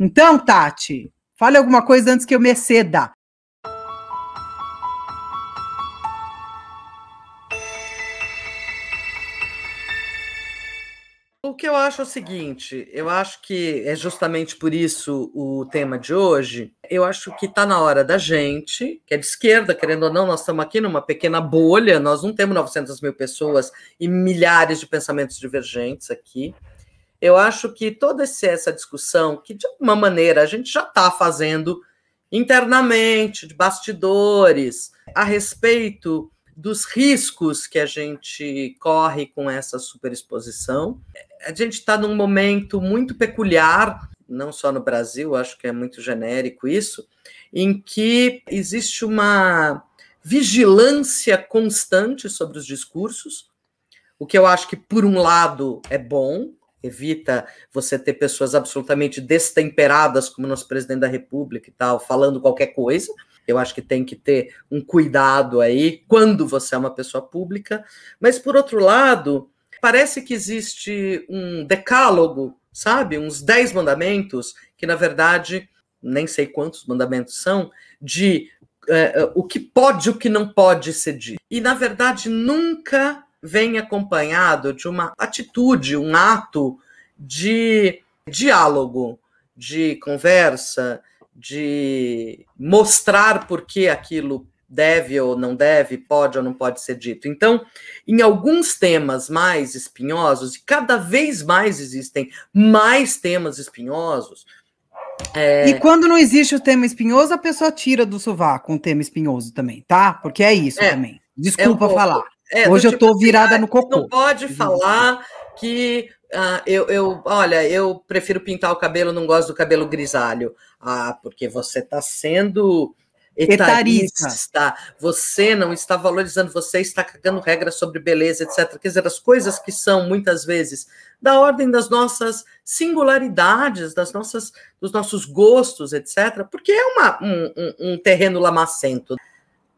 Então, Tati, fale alguma coisa antes que eu me ceda. O que eu acho é o seguinte: eu acho que é justamente por isso o tema de hoje. Eu acho que está na hora da gente, que é de esquerda, querendo ou não, nós estamos aqui numa pequena bolha, nós não temos 900 mil pessoas e milhares de pensamentos divergentes aqui eu acho que toda essa discussão, que de alguma maneira a gente já está fazendo internamente, de bastidores, a respeito dos riscos que a gente corre com essa superexposição. A gente está num momento muito peculiar, não só no Brasil, acho que é muito genérico isso, em que existe uma vigilância constante sobre os discursos, o que eu acho que, por um lado, é bom, evita você ter pessoas absolutamente destemperadas, como o nosso presidente da República e tal, falando qualquer coisa. Eu acho que tem que ter um cuidado aí quando você é uma pessoa pública. Mas, por outro lado, parece que existe um decálogo, sabe? Uns dez mandamentos, que na verdade, nem sei quantos mandamentos são, de é, o que pode e o que não pode ser dito. E, na verdade, nunca vem acompanhado de uma atitude, um ato de diálogo, de conversa, de mostrar por que aquilo deve ou não deve, pode ou não pode ser dito. Então, em alguns temas mais espinhosos, e cada vez mais existem mais temas espinhosos. É... E quando não existe o tema espinhoso, a pessoa tira do sovaco um tema espinhoso também, tá? Porque é isso é, também. Desculpa é um falar. É, Hoje eu estou tipo assim, virada no cocô. Não pode uhum. falar que ah, eu, eu, olha, eu prefiro pintar o cabelo, não gosto do cabelo grisalho. Ah, porque você está sendo etarista. etarista. Você não está valorizando, você está cagando regras sobre beleza, etc. Quer dizer, as coisas que são muitas vezes da ordem das nossas singularidades, das nossas, dos nossos gostos, etc. Porque é uma, um, um, um terreno lamacento.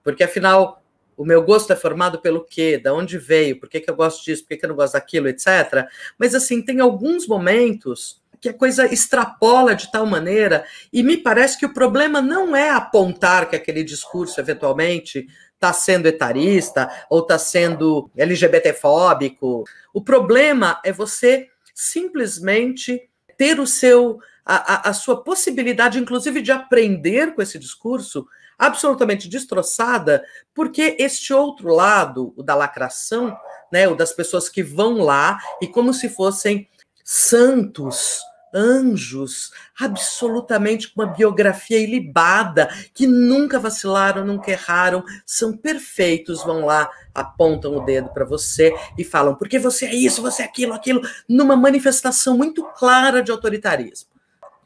Porque afinal o meu gosto é formado pelo quê, da onde veio, por que, que eu gosto disso, por que, que eu não gosto daquilo, etc. Mas assim, tem alguns momentos que a coisa extrapola de tal maneira, e me parece que o problema não é apontar que aquele discurso eventualmente está sendo etarista ou está sendo LGBTfóbico. O problema é você simplesmente ter o seu a, a, sua possibilidade, inclusive, de aprender com esse discurso absolutamente destroçada, porque este outro lado, o da lacração, né, o das pessoas que vão lá e como se fossem santos anjos absolutamente com uma biografia ilibada, que nunca vacilaram, nunca erraram, são perfeitos, vão lá, apontam o dedo para você e falam: "Porque você é isso, você é aquilo, aquilo", numa manifestação muito clara de autoritarismo.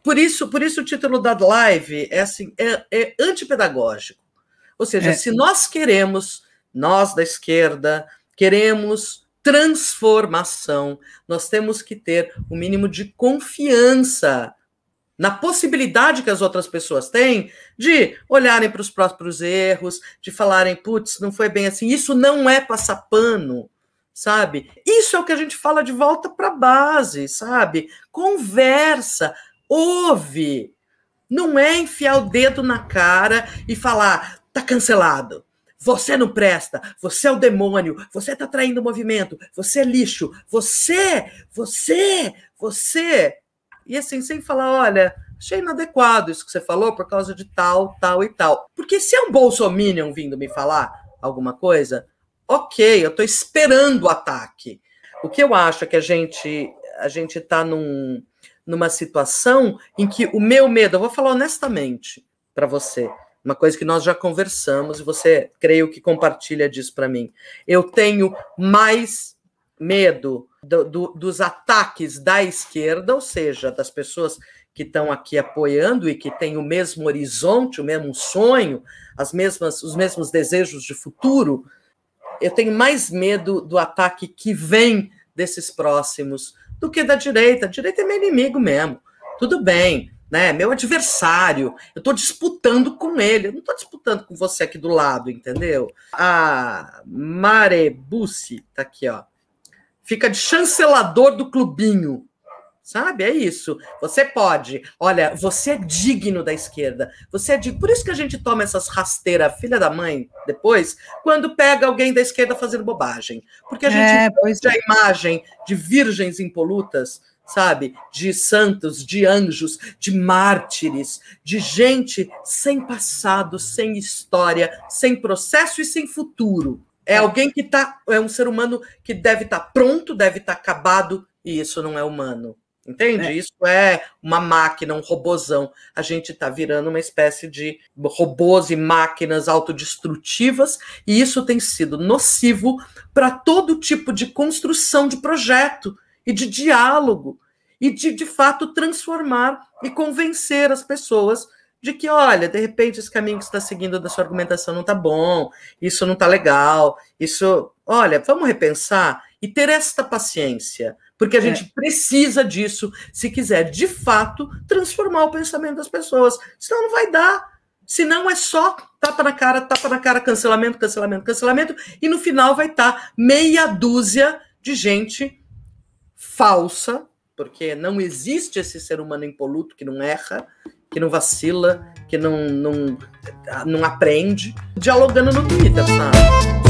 Por isso, por isso o título da live é assim, é, é antipedagógico. Ou seja, é. se nós queremos, nós da esquerda, queremos transformação. Nós temos que ter o um mínimo de confiança na possibilidade que as outras pessoas têm de olharem para os próprios erros, de falarem, putz, não foi bem assim, isso não é passar pano, sabe? Isso é o que a gente fala de volta para a base, sabe? Conversa, ouve. Não é enfiar o dedo na cara e falar, tá cancelado, você não presta, você é o demônio, você está traindo o movimento, você é lixo, você, você, você. E assim, sem falar, olha, achei inadequado isso que você falou por causa de tal, tal e tal. Porque se é um bolsominion vindo me falar alguma coisa, ok, eu estou esperando o ataque. O que eu acho é que a gente a gente está num, numa situação em que o meu medo, eu vou falar honestamente para você, uma coisa que nós já conversamos e você creio que compartilha disso para mim. Eu tenho mais medo do, do, dos ataques da esquerda, ou seja, das pessoas que estão aqui apoiando e que têm o mesmo horizonte, o mesmo sonho, as mesmas, os mesmos desejos de futuro. Eu tenho mais medo do ataque que vem desses próximos do que da direita. A direita é meu inimigo mesmo. Tudo bem, né? Meu adversário, eu estou disputando com ele, eu não estou disputando com você aqui do lado, entendeu? A Marebucci tá aqui, ó. Fica de chancelador do clubinho. Sabe? É isso. Você pode. Olha, você é digno da esquerda. Você é digno. Por isso que a gente toma essas rasteiras, filha da mãe, depois, quando pega alguém da esquerda fazendo bobagem. Porque a gente é, pois... a é. imagem de virgens impolutas sabe? De santos, de anjos, de mártires, de gente sem passado, sem história, sem processo e sem futuro. É alguém que tá, é um ser humano que deve estar tá pronto, deve estar tá acabado e isso não é humano. Entende? É. Isso é uma máquina, um robozão. A gente está virando uma espécie de robôs e máquinas autodestrutivas, e isso tem sido nocivo para todo tipo de construção de projeto, e de diálogo e de, de fato, transformar e convencer as pessoas de que, olha, de repente esse caminho que está seguindo da sua argumentação não está bom, isso não está legal, isso, olha, vamos repensar e ter esta paciência, porque a é. gente precisa disso se quiser, de fato, transformar o pensamento das pessoas, senão não vai dar. Senão é só tapa na cara, tapa na cara, cancelamento, cancelamento, cancelamento, e no final vai estar tá meia dúzia de gente falsa, porque não existe esse ser humano impoluto que não erra, que não vacila, que não, não, não aprende, dialogando no Twitter, sabe?